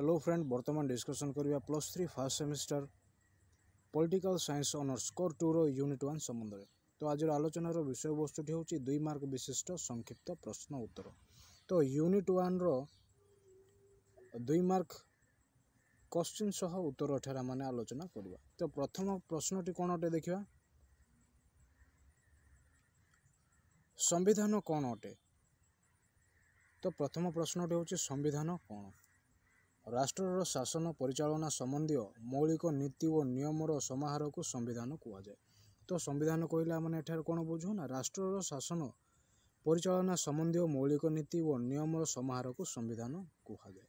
hello friend ବର୍ତ୍ତମାନ discussion କରିବା plus three first semester political science honours core ଟୁର unit one ସମ୍ବନ୍ଧରେ ତ ଆଜିର ଆଲୋଚନାର ବିଷୟବସ୍ତୁଟି ହେଉଛି ଦୁଇ ମାର୍କ ବିଶିଷ୍ଟ ସଂକ୍ଷିପ୍ତ ପ୍ରଶ୍ନ ଉତ୍ତର ତ ୟୁନିଟ୍ ୱାନ୍ର ଦୁଇ ମାର୍କ କୋଶ୍ଚିନ୍ ସହ ଉତ୍ତର ଏଠାରେ ମାନେ ଆଲୋଚନା କରିବା ତ ପ୍ରଥମ ପ୍ରଶ୍ନଟି କ'ଣ ଅଟେ ଦେଖିବା ସମ୍ବିଧାନ କ'ଣ ଅଟେ ତ ପ୍ରଥମ ପ୍ରଶ୍ନଟି ହେଉଛି ସମ୍ବିଧାନ କ'ଣ ରାଷ୍ଟ୍ରର ଶାସନ ପରିଚାଳନା ସମ୍ବନ୍ଧୀୟ ମୌଳିକ ନୀତି ଓ ନିୟମର ସମାହାରକୁ ସମ୍ବିଧାନ କୁହାଯାଏ ତ ସମ୍ବିଧାନ କହିଲେ ଆମେ ଏଠାରେ କ'ଣ ବୁଝୁ ନା ରାଷ୍ଟ୍ରର ଶାସନ ପରିଚାଳନା ସମ୍ବନ୍ଧୀୟ ମୌଳିକ ନୀତି ଓ ନିୟମର ସମାହାରକୁ ସମ୍ବିଧାନ କୁହାଯାଏ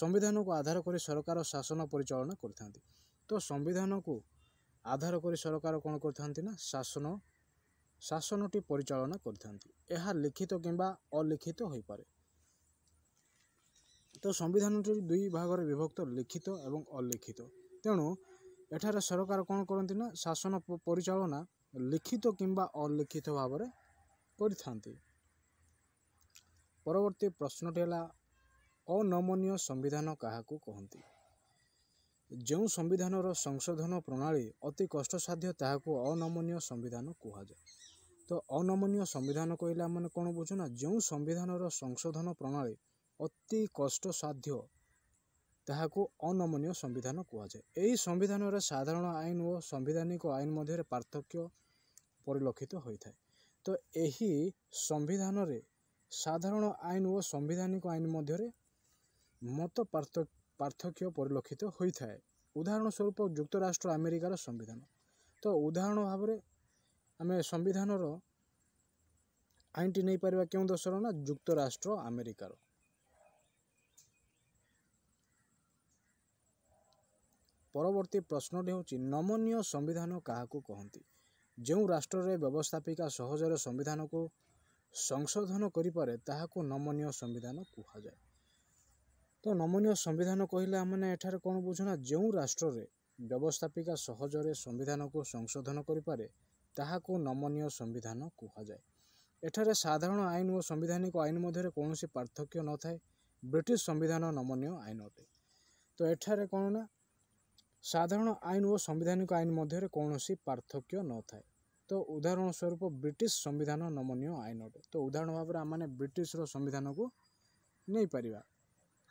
ସମ୍ବିଧାନକୁ ଆଧାର କରି ସରକାର ଶାସନ ପରିଚାଳନା କରିଥାନ୍ତି ତ ସମ୍ବିଧାନକୁ ଆଧାର କରି ସରକାର କ'ଣ କରିଥାନ୍ତି ନା ଶାସନ ଶାସନଟି ପରିଚାଳନା କରିଥାନ୍ତି ଏହା ଲିଖିତ କିମ୍ବା ଅଲିଖିତ ହୋଇପାରେ ତ ସମ୍ବିଧାନଟି ଦୁଇ ଭାଗରେ ବିଭକ୍ତ ଲିଖିତ ଏବଂ ଅଲିଖିତ ତେଣୁ ଏଠାରେ ସରକାର କ'ଣ କରନ୍ତି ନା ଶାସନ ପରିଚାଳନା ଲିଖିତ କିମ୍ବା ଅଲିଖିତ ଭାବରେ କରିଥାନ୍ତି ପରବର୍ତ୍ତୀ ପ୍ରଶ୍ନଟି ହେଲା ଅନମନୀୟ ସମ୍ବିଧାନ କାହାକୁ କହନ୍ତି ଯେଉଁ ସମ୍ବିଧାନର ସଂଶୋଧନ ପ୍ରଣାଳୀ ଅତି କଷ୍ଟସାଧ୍ୟ ତାହାକୁ ଅନମନୀୟ ସମ୍ବିଧାନ କୁହାଯାଏ ତ ଅନମନୀୟ ସମ୍ବିଧାନ କହିଲେ ଆମେ କ'ଣ ବୁଝୁନା ଯେଉଁ ସମ୍ବିଧାନର ସଂଶୋଧନ ପ୍ରଣାଳୀ ଅତି କଷ୍ଟସାଧ୍ୟ ତାହାକୁ ଅନମନୀୟ ସମ୍ବିଧାନ କୁହାଯାଏ ଏହି ସମ୍ବିଧାନରେ ସାଧାରଣ ଆଇନ ଓ ସାମ୍ବିଧାନିକ ଆଇନ ମଧ୍ୟରେ ପାର୍ଥକ୍ୟ ପରିଲକ୍ଷିତ ହୋଇଥାଏ ତ ଏହି ସମ୍ବିଧାନରେ ସାଧାରଣ ଆଇନ ଓ ସାମ୍ବିଧାନିକ ଆଇନ ମଧ୍ୟରେ ମତ ପାର୍ଥକ୍ୟ ପରିଲକ୍ଷିତ ହୋଇଥାଏ ଉଦାହରଣ ସ୍ୱରୂପ ଯୁକ୍ତରାଷ୍ଟ୍ର ଆମେରିକାର ସମ୍ବିଧାନ ତ ଉଦାହରଣ ଭାବରେ ଆମେ ସମ୍ବିଧାନର ଆଇନଟି ନେଇପାରିବା କେଉଁ ଦେଶର ନା ଯୁକ୍ତରାଷ୍ଟ୍ର ଆମେରିକାର ପରବର୍ତ୍ତୀ ପ୍ରଶ୍ନଟି ହେଉଛି ନମନୀୟ ସମ୍ବିଧାନ କାହାକୁ କହନ୍ତି ଯେଉଁ ରାଷ୍ଟ୍ରରେ ବ୍ୟବସ୍ଥାପିକା ସହଜରେ ସମ୍ବିଧାନକୁ ସଂଶୋଧନ କରିପାରେ ତାହାକୁ ନମନୀୟ ସମ୍ବିଧାନ କୁହାଯାଏ ତ ନମନୀୟ ସମ୍ବିଧାନ କହିଲେ ଆମେ ଏଠାରେ କ'ଣ ବୁଝୁ ନା ଯେଉଁ ରାଷ୍ଟ୍ରରେ ବ୍ୟବସ୍ଥାପିକା ସହଜରେ ସମ୍ବିଧାନକୁ ସଂଶୋଧନ କରିପାରେ ତାହାକୁ ନମନୀୟ ସମ୍ବିଧାନ କୁହାଯାଏ ଏଠାରେ ସାଧାରଣ ଆଇନ ଓ ସାମ୍ବିଧାନିକ ଆଇନ ମଧ୍ୟରେ କୌଣସି ପାର୍ଥକ୍ୟ ନଥାଏ ବ୍ରିଟିଶ ସମ୍ବିଧାନ ନମନୀୟ ଆଇନ ଅଟେ ତ ଏଠାରେ କ'ଣ ନା ସାଧାରଣ ଆଇନ ଓ ସାମ୍ବିଧାନିକ ଆଇନ ମଧ୍ୟରେ କୌଣସି ପାର୍ଥକ୍ୟ ନଥାଏ ତ ଉଦାହରଣ ସ୍ୱରୂପ ବ୍ରିଟିଶ ସମ୍ବିଧାନ ନମନୀୟ ଆଇନ ଅଟେ ତ ଉଦାହରଣ ଭାବରେ ଆମେ ବ୍ରିଟିଶର ସମ୍ବିଧାନକୁ ନେଇପାରିବା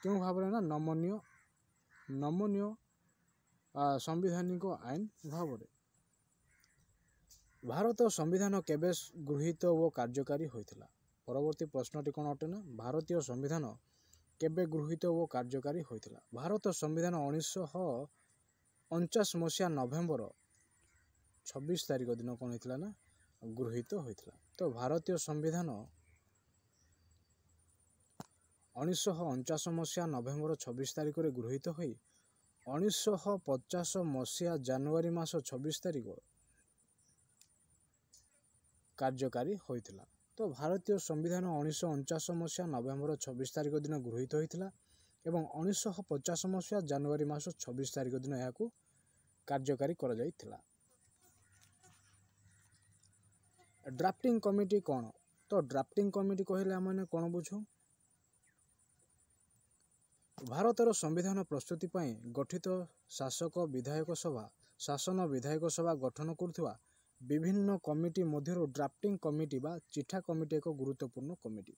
କେଉଁ ଭାବରେ ନା ନମନୀୟ ନମନୀୟ ସାମ୍ବିଧାନିକ ଆଇନ ଭାବରେ ଭାରତ ସମ୍ବିଧାନ କେବେ ଗୃହୀତ ଓ କାର୍ଯ୍ୟକାରୀ ହୋଇଥିଲା ପରବର୍ତ୍ତୀ ପ୍ରଶ୍ନଟି କ'ଣ ଅଟେ ନା ଭାରତୀୟ ସମ୍ବିଧାନ କେବେ ଗୃହୀତ ଓ କାର୍ଯ୍ୟକାରୀ ହୋଇଥିଲା ଭାରତ ସମ୍ବିଧାନ ଉଣେଇଶହ ଅଣଚାଶ ମସିହା ନଭେମ୍ବର ଛବିଶ ତାରିଖ ଦିନ କ'ଣ ହୋଇଥିଲା ନା ଗୃହୀତ ହୋଇଥିଲା ତ ଭାରତୀୟ ସମ୍ବିଧାନ ଉଣେଇଶହ ଅଣଚାଶ ମସିହା ନଭେମ୍ବର ଛବିଶ ତାରିଖରେ ଗୃହୀତ ହୋଇ ଉଣେଇଶହ ପଚାଶ ମସିହା ଜାନୁଆରୀ ମାସ ଛବିଶ ତାରିଖ କାର୍ଯ୍ୟକାରୀ ହୋଇଥିଲା ତ ଭାରତୀୟ ସମ୍ବିଧାନ ଉଣେଇଶହ ଅଣଚାଶ ମସିହା ନଭେମ୍ବର ଛବିଶ ତାରିଖ ଦିନ ଗୃହୀତ ହୋଇଥିଲା ଏବଂ ଉଣେଇଶହ ପଚାଶ ମସିହା ଜାନୁଆରୀ ମାସ ଛବିଶ ତାରିଖ ଦିନ ଏହାକୁ କାର୍ଯ୍ୟକାରୀ କରାଯାଇଥିଲା ଡ୍ରାଫ୍ଟିଂ କମିଟି କ'ଣ ତ ଡ୍ରାଫ୍ଟିଂ କମିଟି କହିଲେ ଆମେ କ'ଣ ବୁଝୁ ଭାରତର ସମ୍ବିଧାନ ପ୍ରସ୍ତୁତି ପାଇଁ ଗଠିତ ଶାସକ ବିଧାୟକ ସଭା ଶାସନ ବିଧାୟକ ସଭା ଗଠନ କରୁଥିବା ବିଭିନ୍ନ କମିଟି ମଧ୍ୟରୁ ଡ୍ରାଫ୍ଟିଂ କମିଟି ବା ଚିଠା କମିଟି ଏକ ଗୁରୁତ୍ୱପୂର୍ଣ୍ଣ କମିଟି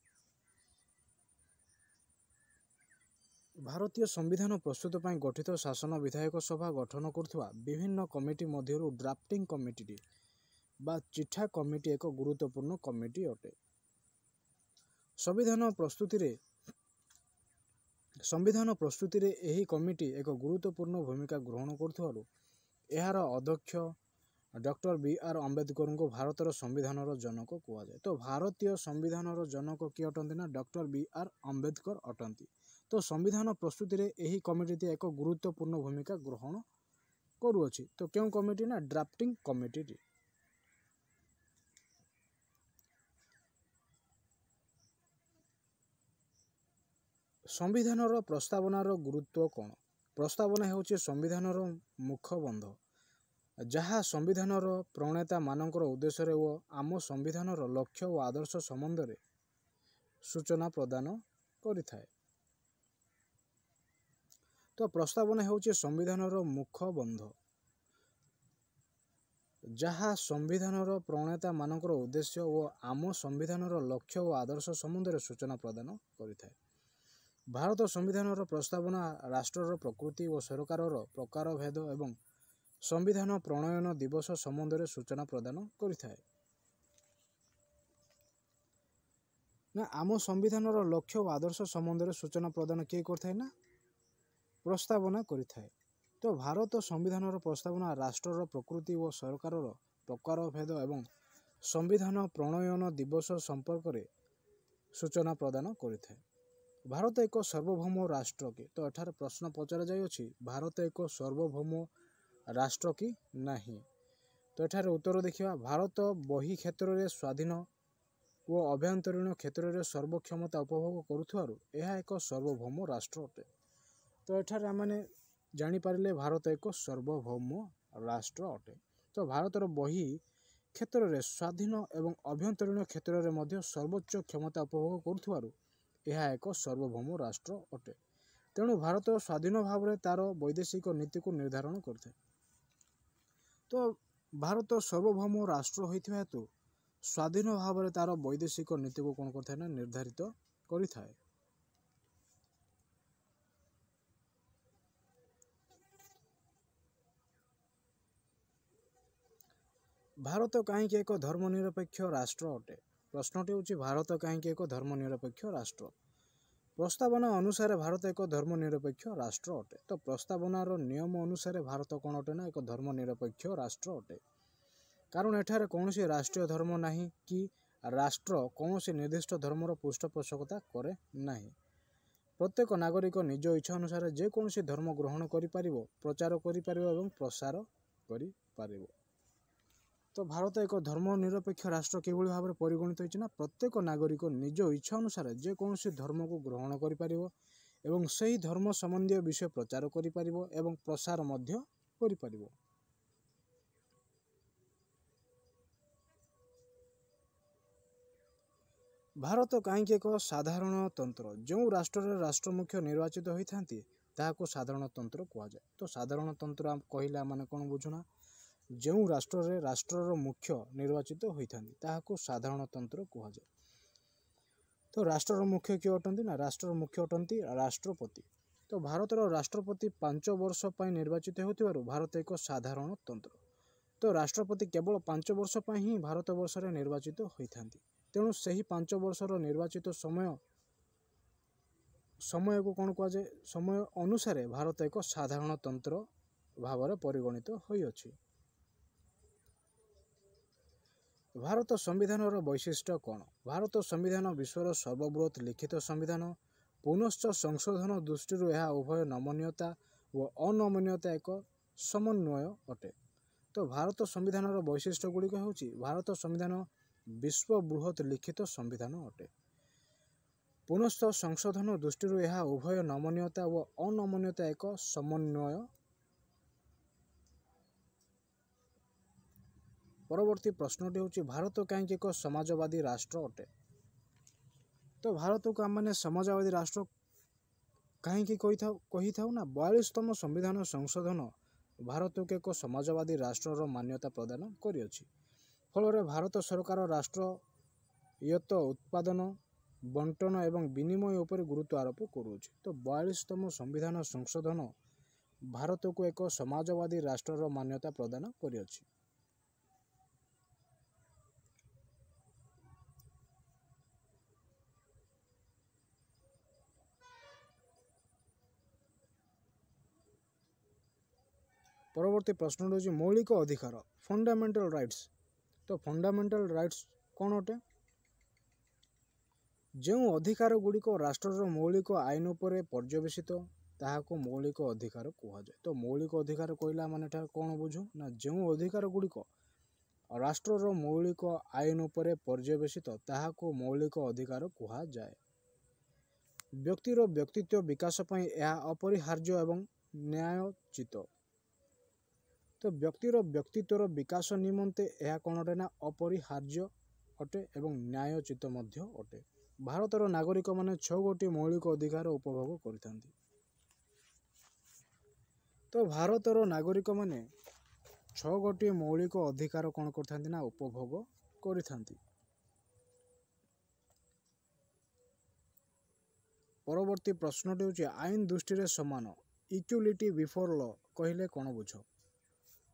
ଭାରତୀୟ ସମ୍ବିଧାନ ପ୍ରସ୍ତୁତ ପାଇଁ ଗଠିତ ଶାସନ ବିଧାୟକ ସଭା ଗଠନ କରୁଥିବା ବିଭିନ୍ନ କମିଟି ମଧ୍ୟରୁ ଡ୍ରାଫ୍ଟିଂ କମିଟିଟି ବା ଚିଠା କମିଟି ଏକ ଗୁରୁତ୍ୱପୂର୍ଣ୍ଣ କମିଟି ଅଟେ ସମ୍ବିଧାନ ପ୍ରସ୍ତୁତିରେ ସମ୍ବିଧାନ ପ୍ରସ୍ତୁତିରେ ଏହି କମିଟି ଏକ ଗୁରୁତ୍ୱପୂର୍ଣ୍ଣ ଭୂମିକା ଗ୍ରହଣ କରୁଥିବାରୁ ଏହାର ଅଧ୍ୟକ୍ଷ ଡକ୍ଟର ବି ଆର୍ ଆମ୍ବେଦକରଙ୍କୁ ଭାରତର ସମ୍ବିଧାନର ଜନକ କୁହାଯାଏ ତ ଭାରତୀୟ ସମ୍ବିଧାନର ଜନକ କିଏ ଅଟନ୍ତି ନା ଡକ୍ଟର ବି ଆର୍ ଆମ୍ବେଦକର ଅଟନ୍ତି ତ ସମ୍ବିଧାନ ପ୍ରସ୍ତୁତିରେ ଏହି କମିଟିଟି ଏକ ଗୁରୁତ୍ୱପୂର୍ଣ୍ଣ ଭୂମିକା ଗ୍ରହଣ କରୁଅଛି ତ କେଉଁ କମିଟି ନା ଡ୍ରାଫ୍ଟିଂ କମିଟିଟି ସମ୍ବିଧାନର ପ୍ରସ୍ତାବନାର ଗୁରୁତ୍ୱ କ'ଣ ପ୍ରସ୍ତାବନା ହେଉଛି ସମ୍ବିଧାନର ମୁଖବନ୍ଧ ଯାହା ସମ୍ବିଧାନର ପ୍ରଣେତା ମାନଙ୍କର ଉଦ୍ଦେଶ୍ୟରେ ଓ ଆମ ସମ୍ବିଧାନର ଲକ୍ଷ୍ୟ ଓ ଆଦର୍ଶ ସମ୍ବନ୍ଧରେ ସୂଚନା ପ୍ରଦାନ କରିଥାଏ ତ ପ୍ରସ୍ତାବନା ହେଉଛି ସମ୍ବିଧାନର ବନ୍ଧ ଯାହା ସମ୍ବିଧାନର ପ୍ରଣେତା ମାନଙ୍କର ଉଦ୍ଦେଶ୍ୟ ଓ ଆମ ସମ୍ବିଧାନର ଲକ୍ଷ୍ୟ ଓ ଆଦର୍ଶ ସମ୍ବନ୍ଧରେ ସୂଚନା ପ୍ରଦାନ କରିଥାଏ ଭାରତ ସମ୍ବିଧାନର ପ୍ରସ୍ତାବନା ରାଷ୍ଟ୍ରର ପ୍ରକୃତି ଓ ସରକାରର ପ୍ରକାର ଭେଦ ଏବଂ ସମ୍ବିଧାନ ପ୍ରଣୟନ ଦିବସ ସମ୍ବନ୍ଧରେ ସୂଚନା ପ୍ରଦାନ କରିଥାଏ ନା ଆମ ସମ୍ବିଧାନର ଲକ୍ଷ୍ୟ ଓ ଆଦର୍ଶ ସମ୍ବନ୍ଧରେ ସୂଚନା ପ୍ରଦାନ କିଏ କରିଥାଏ ନା ପ୍ରସ୍ତାବନା କରିଥାଏ ତ ଭାରତ ସମ୍ବିଧାନର ପ୍ରସ୍ତାବନା ରାଷ୍ଟ୍ରର ପ୍ରକୃତି ଓ ସରକାରର ପ୍ରକାର ଭେଦ ଏବଂ ସମ୍ବିଧାନ ପ୍ରଣୟନ ଦିବସ ସମ୍ପର୍କରେ ସୂଚନା ପ୍ରଦାନ କରିଥାଏ ଭାରତ ଏକ ସାର୍ବଭୌମ ରାଷ୍ଟ୍ର କି ତ ଏଠାରେ ପ୍ରଶ୍ନ ପଚରାଯାଇଅଛି ଭାରତ ଏକ ସାର୍ବଭୌମ ରାଷ୍ଟ୍ର କି ନାହିଁ ତ ଏଠାରେ ଉତ୍ତର ଦେଖିବା ଭାରତ ବହି କ୍ଷେତ୍ରରେ ସ୍ୱାଧୀନ ଓ ଆଭ୍ୟନ୍ତରୀଣ କ୍ଷେତ୍ରରେ ସର୍ବକ୍ଷମତା ଉପଭୋଗ କରୁଥିବାରୁ ଏହା ଏକ ସର୍ବଭୌମ ରାଷ୍ଟ୍ର ଅଟେ ତ ଏଠାରେ ଆମମାନେ ଜାଣିପାରିଲେ ଭାରତ ଏକ ସାର୍ବଭୌମ ରାଷ୍ଟ୍ର ଅଟେ ତ ଭାରତର ବହି କ୍ଷେତ୍ରରେ ସ୍ୱାଧୀନ ଏବଂ ଆଭ୍ୟନ୍ତରୀଣ କ୍ଷେତ୍ରରେ ମଧ୍ୟ ସର୍ବୋଚ୍ଚ କ୍ଷମତା ଉପଭୋଗ କରୁଥିବାରୁ ଏହା ଏକ ସର୍ବଭୌମ ରାଷ୍ଟ୍ର ଅଟେ ତେଣୁ ଭାରତ ସ୍ୱାଧୀନ ଭାବରେ ତା'ର ବୈଦେଶିକ ନୀତିକୁ ନିର୍ଦ୍ଧାରଣ କରିଥାଏ ତ ଭାରତ ସର୍ବଭୌମ ରାଷ୍ଟ୍ର ହୋଇଥିବା ହେତୁ ସ୍ୱାଧୀନ ଭାବରେ ତା'ର ବୈଦେଶିକ ନୀତିକୁ କ'ଣ କରିଥାଏ ନା ନିର୍ଦ୍ଧାରିତ କରିଥାଏ ଭାରତ କାହିଁକି ଏକ ଧର୍ମନିରପେକ୍ଷ ରାଷ୍ଟ୍ର ଅଟେ ପ୍ରଶ୍ନଟି ହେଉଛି ଭାରତ କାହିଁକି ଏକ ଧର୍ମନିରପେକ୍ଷ ରାଷ୍ଟ୍ର প্রস্তাবনা অনুসারে ভারত এক ধর্মনিরপেক্ষ রাষ্ট্র অটে তো প্রস্তাবনার নিয়ম অনুসারে ভারত କ'ଣ ଅଟେ ନା ଏକ ଧର୍ମନିରପେକ୍ଷ ରାଷ୍ଟ୍ର ଅଟେ କାରଣ ଏଠାରେ କୌଣସି ରାଷ୍ଟ୍ରୀୟ ଧର୍ମ ନାହିଁ କି ରାଷ୍ଟ୍ର କୌଣସି ନିର୍ଦ୍ଦିଷ୍ଟ ଧର୍ମର ପୃଷ୍ଠପୋଷକତା କରେ ନାହିଁ ପ୍ରତ୍ୟେକ ନାଗରିକ ନିଜ ଇଚ୍ଛା ଅନୁସାରେ ଯେକୌଣସି ଧର୍ମ ଗ୍ରହଣ କରିପାରିବ ପ୍ରଚାର କରିପାରିବ ଏବଂ ପ୍ରସାର କରିପାରିବ ତ ଭାରତ ଏକ ଧର୍ମ ନିରପେକ୍ଷ ରାଷ୍ଟ୍ର କିଭଳି ଭାବରେ ପରିଗଣିତ ହେଇଛି ନା ପ୍ରତ୍ୟେକ ନାଗରିକ ନିଜ ଇଚ୍ଛା ଅନୁସାରେ ଯେକୌଣସି ଧର୍ମକୁ ଗ୍ରହଣ କରିପାରିବ ଏବଂ ସେହି ଧର୍ମ ସମ୍ବନ୍ଧୀୟ ବିଷୟ ପ୍ରଚାର କରିପାରିବ ଏବଂ ପ୍ରସାର ମଧ୍ୟ କରିପାରିବ ଭାରତ କାହିଁକି ଏକ ସାଧାରଣତନ୍ତ୍ର ଯେଉଁ ରାଷ୍ଟ୍ରରେ ରାଷ୍ଟ୍ର ମୁଖ୍ୟ ନିର୍ବାଚିତ ହୋଇଥାନ୍ତି ତାହାକୁ ସାଧାରଣତନ୍ତ୍ର କୁହାଯାଏ ତ ସାଧାରଣତନ୍ତ୍ର କହିଲେ ଆମମାନେ କ'ଣ ବୁଝୁନା ଯେଉଁ ରାଷ୍ଟ୍ରରେ ରାଷ୍ଟ୍ରର ମୁଖ୍ୟ ନିର୍ବାଚିତ ହୋଇଥାନ୍ତି ତାହାକୁ ସାଧାରଣତନ୍ତ୍ର କୁହାଯାଏ ତ ରାଷ୍ଟ୍ରର ମୁଖ୍ୟ କିଏ ଅଟନ୍ତି ନା ରାଷ୍ଟ୍ରର ମୁଖ୍ୟ ଅଟନ୍ତି ରାଷ୍ଟ୍ରପତି ତ ଭାରତର ରାଷ୍ଟ୍ରପତି ପାଞ୍ଚ ବର୍ଷ ପାଇଁ ନିର୍ବାଚିତ ହେଉଥିବାରୁ ଭାରତ ଏକ ସାଧାରଣତନ୍ତ୍ର ତ ରାଷ୍ଟ୍ରପତି କେବଳ ପାଞ୍ଚ ବର୍ଷ ପାଇଁ ହିଁ ଭାରତବର୍ଷରେ ନିର୍ବାଚିତ ହୋଇଥାନ୍ତି ତେଣୁ ସେହି ପାଞ୍ଚ ବର୍ଷର ନିର୍ବାଚିତ ସମୟ ସମୟକୁ କ'ଣ କୁହାଯାଏ ସମୟ ଅନୁସାରେ ଭାରତ ଏକ ସାଧାରଣତନ୍ତ୍ର ଭାବରେ ପରିଗଣିତ ହୋଇଅଛି ଭାରତ ସମ୍ବିଧାନର ବୈଶିଷ୍ଟ୍ୟ କ'ଣ ଭାରତ ସମ୍ବିଧାନ ବିଶ୍ୱର ସର୍ବବୃହତ୍ ଲିଖିତ ସମ୍ବିଧାନ ପୁନଶ୍ଚ ସଂଶୋଧନ ଦୃଷ୍ଟିରୁ ଏହା ଉଭୟ ନମନୀୟତା ଓ ଅନମନୀୟତା ଏକ ସମନ୍ୱୟ ଅଟେ ତ ଭାରତ ସମ୍ବିଧାନର ବୈଶିଷ୍ଟ୍ୟ ଗୁଡ଼ିକ ହେଉଛି ଭାରତ ସମ୍ବିଧାନ ବିଶ୍ୱ ବୃହତ୍ ଲିଖିତ ସମ୍ବିଧାନ ଅଟେ ପୁନଶ୍ଚ ସଂଶୋଧନ ଦୃଷ୍ଟିରୁ ଏହା ଉଭୟ ନମନୀୟତା ଓ ଅନମନୀୟତା ଏକ ସମନ୍ୱୟ ପରବର୍ତ୍ତୀ ପ୍ରଶ୍ନଟି ହେଉଛି ଭାରତ କାହିଁକି ଏକ ସମାଜବାଦୀ ରାଷ୍ଟ୍ର ଅଟେ ତ ଭାରତକୁ ଆମେ ସମାଜବାଦୀ ରାଷ୍ଟ୍ର କାହିଁକି କହିଥାଉ କହିଥାଉ ନା ବୟାଳିଶତମ ସମ୍ବିଧାନ ସଂଶୋଧନ ଭାରତକୁ ଏକ ସମାଜବାଦୀ ରାଷ୍ଟ୍ରର ମାନ୍ୟତା ପ୍ରଦାନ କରିଅଛି ଫଳରେ ଭାରତ ସରକାର ରାଷ୍ଟ୍ର ୟତ ଉତ୍ପାଦନ ବଣ୍ଟନ ଏବଂ ବିନିମୟ ଉପରେ ଗୁରୁତ୍ୱ ଆରୋପ କରୁଅଛି ତ ବୟାଳିଶତମ ସମ୍ବିଧାନ ସଂଶୋଧନ ଭାରତକୁ ଏକ ସମାଜବାଦୀ ରାଷ୍ଟ୍ରର ମାନ୍ୟତା ପ୍ରଦାନ କରିଅଛି ପରବର୍ତ୍ତୀ ପ୍ରଶ୍ନ ହେଉଛି ମୌଳିକ ଅଧିକାର ଫଣ୍ଡାମେଣ୍ଟାଲ ରାଇଟ୍ସ ତ ଫଣ୍ଡାମେଣ୍ଟାଲ ରାଇଟ୍ସ କ'ଣ ଅଟେ ଯେଉଁ ଅଧିକାର ଗୁଡ଼ିକ ରାଷ୍ଟ୍ରର ମୌଳିକ ଆଇନ ଉପରେ ପର୍ଯ୍ୟବେସିତ ତାହାକୁ ମୌଳିକ ଅଧିକାର କୁହାଯାଏ ତ ମୌଳିକ ଅଧିକାର କହିଲା ମାନେ ଏଠାରେ କ'ଣ ବୁଝୁ ନା ଯେଉଁ ଅଧିକାର ଗୁଡ଼ିକ ରାଷ୍ଟ୍ରର ମୌଳିକ ଆଇନ ଉପରେ ପର୍ଯ୍ୟବେସିତ ତାହାକୁ ମୌଳିକ ଅଧିକାର କୁହାଯାଏ ବ୍ୟକ୍ତିର ବ୍ୟକ୍ତିତ୍ୱ ବିକାଶ ପାଇଁ ଏହା ଅପରିହାର୍ଯ୍ୟ ଏବଂ ନ୍ୟାୟୋଚିତ ତ ବ୍ୟକ୍ତିର ବ୍ୟକ୍ତିତ୍ୱର ବିକାଶ ନିମନ୍ତେ ଏହା କ'ଣ ଅଟେ ନା ଅପରିହାର୍ଯ୍ୟ ଅଟେ ଏବଂ ନ୍ୟାୟୋଚିତ ମଧ୍ୟ ଅଟେ ଭାରତର ନାଗରିକମାନେ ଛଅ ଗୋଟି ମୌଳିକ ଅଧିକାର ଉପଭୋଗ କରିଥାନ୍ତି ତ ଭାରତର ନାଗରିକମାନେ ଛଅ ଗୋଟି ମୌଳିକ ଅଧିକାର କ'ଣ କରିଥାନ୍ତି ନା ଉପଭୋଗ କରିଥାନ୍ତି ପରବର୍ତ୍ତୀ ପ୍ରଶ୍ନଟି ହେଉଛି ଆଇନ ଦୃଷ୍ଟିରେ ସମାନ ଇକ୍ୟୁଲିଟି ବିଫୋର୍ ଲ କହିଲେ କ'ଣ ବୁଝ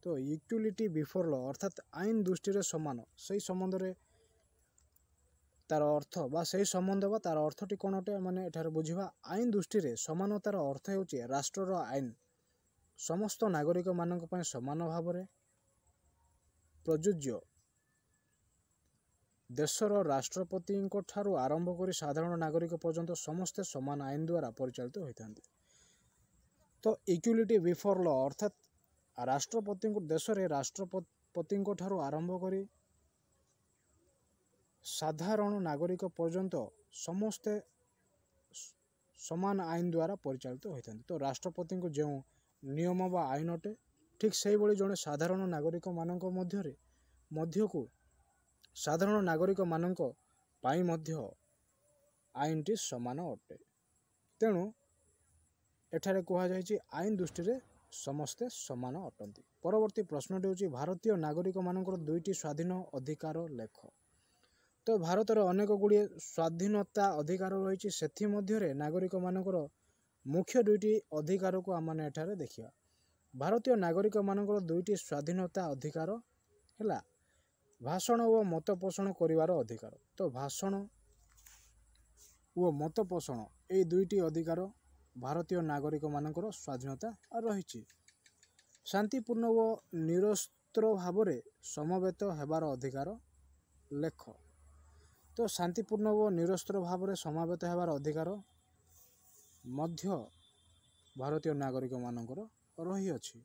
তো ইকুয়ালিটি বিফোর ল অর্থাৎ আইন দৃষ্টিরে সমান সেই সম্বন্ধে তার অর্থ বা সেই সম্বন্ধ বা তার অর্থটি କ'ଣ ଅଟେ ମାନେ ଏଠାରେ ବୁଝିବା ଆଇନ ଦୃଷ୍ଟିରେ ସମାନତାର ଅର୍ଥ ହେଉଛି ରାଷ୍ଟ୍ରର ଆଇନ ସମସ୍ତ ନାଗରିକମାନଙ୍କ ପାଇଁ ସମାନ ଭାବରେ ପ୍ରଯୁଜ୍ୟ ଦେଶର ରାଷ୍ଟ୍ରପତିଙ୍କ ଠାରୁ ଆରମ୍ଭ କରି ସାଧାରଣ ନାଗରିକ ପର୍ଯ୍ୟନ୍ତ ସମସ୍ତେ ସମାନ ଆଇନ ଦ୍ୱାରା ପରିଚାଳିତ ହୋଇଥାନ୍ତି ତ ଇକ୍ୟୁଲିଟି ବିଫୋର୍ ଲ ଅର୍ଥାତ୍ ରାଷ୍ଟ୍ରପତିଙ୍କୁ ଦେଶରେ ରାଷ୍ଟ୍ରପତିଙ୍କ ଠାରୁ ଆରମ୍ଭ କରି ସାଧାରଣ ନାଗରିକ ପର୍ଯ୍ୟନ୍ତ ସମସ୍ତେ ସମାନ ଆଇନ ଦ୍ୱାରା ପରିଚାଳିତ ହୋଇଥାନ୍ତି ତ ରାଷ୍ଟ୍ରପତିଙ୍କୁ ଯେଉଁ ନିୟମ ବା ଆଇନ ଅଟେ ଠିକ୍ ସେହିଭଳି ଜଣେ ସାଧାରଣ ନାଗରିକମାନଙ୍କ ମଧ୍ୟରେ ମଧ୍ୟକୁ ସାଧାରଣ ନାଗରିକମାନଙ୍କ ପାଇଁ ମଧ୍ୟ ଆଇନଟି ସମାନ ଅଟେ ତେଣୁ ଏଠାରେ କୁହାଯାଇଛି ଆଇନ ଦୃଷ୍ଟିରେ ସମସ୍ତେ ସମାନ ଅଟନ୍ତି ପରବର୍ତ୍ତୀ ପ୍ରଶ୍ନଟି ହେଉଛି ଭାରତୀୟ ନାଗରିକମାନଙ୍କର ଦୁଇଟି ସ୍ୱାଧୀନ ଅଧିକାର ଲେଖ ତ ଭାରତର ଅନେକ ଗୁଡ଼ିଏ ସ୍ୱାଧୀନତା ଅଧିକାର ରହିଛି ସେଥିମଧ୍ୟରେ ନାଗରିକମାନଙ୍କର ମୁଖ୍ୟ ଦୁଇଟି ଅଧିକାରକୁ ଆମମାନେ ଏଠାରେ ଦେଖିବା ଭାରତୀୟ ନାଗରିକମାନଙ୍କର ଦୁଇଟି ସ୍ୱାଧୀନତା ଅଧିକାର ହେଲା ଭାଷଣ ଓ ମତ ପୋଷଣ କରିବାର ଅଧିକାର ତ ଭାଷଣ ଓ ମତ ପୋଷଣ ଏଇ ଦୁଇଟି ଅଧିକାର ଭାରତୀୟ ନାଗରିକମାନଙ୍କର ସ୍ୱାଧୀନତା ରହିଛି ଶାନ୍ତିପୂର୍ଣ୍ଣ ଓ ନିରସ୍ତ୍ର ଭାବରେ ସମବେତ ହେବାର ଅଧିକାର ଲେଖ ତ ଶାନ୍ତିପୂର୍ଣ୍ଣ ଓ ନିରସ୍ତ୍ର ଭାବରେ ସମବେତ ହେବାର ଅଧିକାର ମଧ୍ୟ ଭାରତୀୟ ନାଗରିକମାନଙ୍କର ରହିଅଛି